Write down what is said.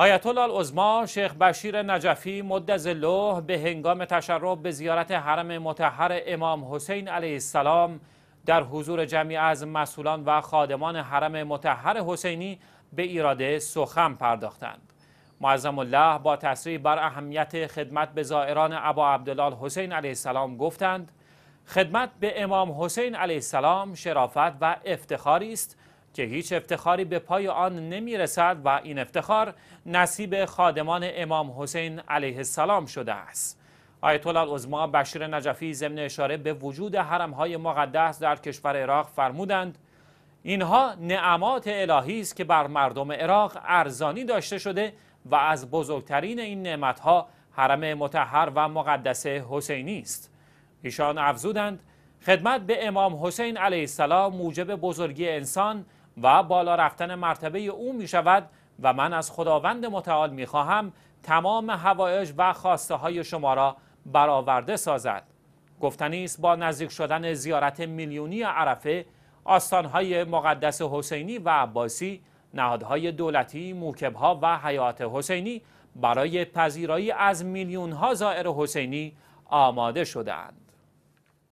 آیت الله شیخ بشیر نجفی مدز الله به هنگام تشرف به زیارت حرم متحر امام حسین علیه السلام در حضور جمعی از مسئولان و خادمان حرم متحر حسینی به ایراده سخن پرداختند معظم الله با تصریح بر اهمیت خدمت به زائران ابا عبدالله حسین علیه السلام گفتند خدمت به امام حسین علیه السلام شرافت و افتخاری است که هیچ افتخاری به پای آن نمی رسد و این افتخار نصیب خادمان امام حسین علیه السلام شده است. آیت الله بشیر نجفی ضمن اشاره به وجود های مقدس در کشور عراق فرمودند اینها نعمات الهی است که بر مردم عراق ارزانی داشته شده و از بزرگترین این ها حرم متحر و مقدس حسینی است ایشان افزودند خدمت به امام حسین علیه السلام موجب بزرگی انسان و بالا رفتن مرتبه او می شود و من از خداوند متعال می خواهم تمام هوایج و خواسته های شما را برآورده سازد گفتنی است با نزدیک شدن زیارت میلیونی عرفه آستانهای مقدس حسینی و عباسی نهادهای دولتی موکبها و حیات حسینی برای پذیرایی از میلیونها زائر حسینی آماده شدهاند